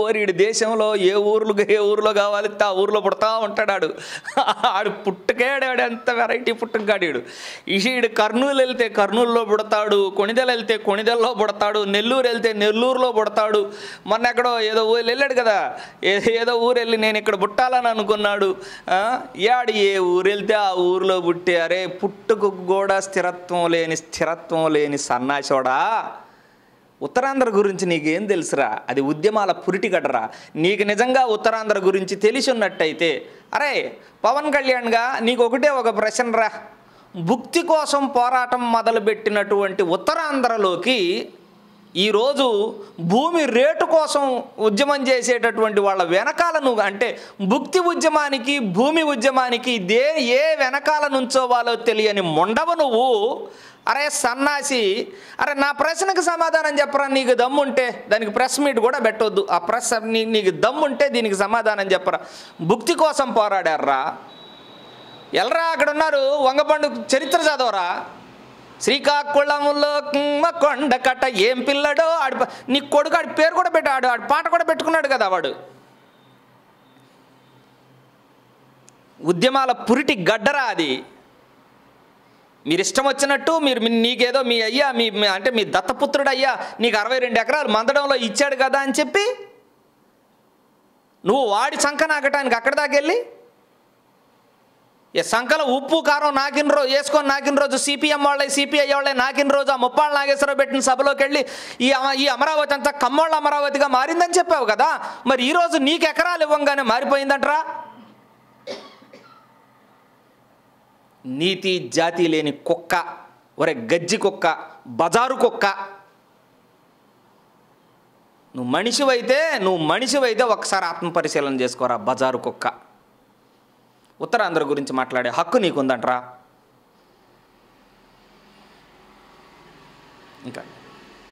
ఓరిడి దేశంలో ఏ ఊర్లో ఏ ఊర్లో కావాలి ఆ ఊర్లో పుడతా ఉంటాడాడు ఆడు పుట్టుకేడాడు ఎంత వెరైటీ పుట్టుకాడు ఇషీడు కర్నూలు వెళ్తే కర్నూలులో పుడతాడు కొణిదెల వెళ్తే కొణిదెల్లో పుడతాడు నెల్లూరు వెళ్తే నెల్లూరులో పుడతాడు మొన్న ఎక్కడో ఏదో ఊరు వెళ్ళాడు కదా ఏదో ఊరు వెళ్ళి నేను ఇక్కడ పుట్టాలని అనుకున్నాడు ఏడు ఏ ఊరు వెళ్తే ఆ ఊరిలో అరే పుట్టుకు కూడా స్థిరత్వం లేని స్థిరత్వం లేని సన్నాచోడా ఉత్తరాంధ్ర గురించి నీకేం తెలుసురా అది ఉద్యమాల పురిటి గడరా నీకు నిజంగా ఉత్తరాంధ్ర గురించి తెలిసి ఉన్నట్టయితే అరే పవన్ కళ్యాణ్గా నీకు ఒకటే ఒక ప్రశ్నరా భుక్తి కోసం పోరాటం మొదలుపెట్టినటువంటి ఉత్తరాంధ్రలోకి ఈరోజు భూమి రేటు కోసం ఉద్యమం చేసేటటువంటి వాళ్ళ వెనకాల నువ్వు అంటే భుక్తి ఉద్యమానికి భూమి ఉద్యమానికి దే ఏ వెనకాల నుంచోవాలో తెలియని మొండవ నువ్వు అరే సన్నాసి అరే నా ప్రశ్నకు సమాధానం చెప్పరా నీకు దమ్ముంటే దానికి ప్రెస్ మీట్ కూడా పెట్టొద్దు ఆ ప్రెస్ నీ నీకు దమ్ముంటే దీనికి సమాధానం చెప్పరా భుక్తి కోసం పోరాడారా ఎల్రా అక్కడ ఉన్నారు వంగపండు చరిత్ర చదవరా శ్రీకాకుళంలో కొండ కట్ట ఏం పిల్లడో ఆడి నీ కొడుకు ఆడి పేరు కూడా పెట్టాడు ఆడు పాట కూడా పెట్టుకున్నాడు కదా వాడు ఉద్యమాల పురిటి గడ్డరా అది మీరు ఇష్టం వచ్చినట్టు మీరు నీకేదో మీ అయ్యా మీ అంటే మీ దత్తపుత్రుడు అయ్యా నీకు అరవై రెండు ఎకరాలు మందడంలో ఇచ్చాడు కదా అని చెప్పి నువ్వు వాడి సంఖ నాగటానికి అక్కడ దాకా వెళ్ళి ఏ సంకల ఉప్పు కారం నాకిన రోజు వేసుకొని నాకిన రోజు సిపిఎం వాళ్ళే సిపిఐ వాళ్ళే నాకిన రోజు ఆ ముప్పాళ్ళ నాగేశ్వరరావు పెట్టిన సభలోకి వెళ్ళి ఈ ఈ అమరావతి అంతా కమ్మోళ్ళ అమరావతిగా మారిందని చెప్పావు కదా మరి ఈరోజు నీకు ఎకరాలు ఇవ్వంగానే మారిపోయిందంటరా నీతి జాతి లేని కుక్క ఒరే గజ్జి కుక్క బజారు కుక్క నువ్వు మనిషివైతే నువ్వు మనిషివైతే ఒకసారి ఆత్మపరిశీలన చేసుకోరా బజారు కుక్క ఉత్తరాంధ్ర గురించి మాట్లాడే హక్కు నీకుందంట్రా ఇంకా